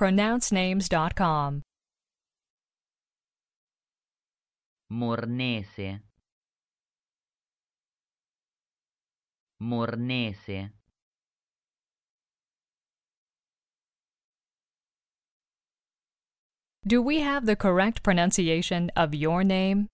pronouncenames.com. Mornese Mornese Do we have the correct pronunciation of your name?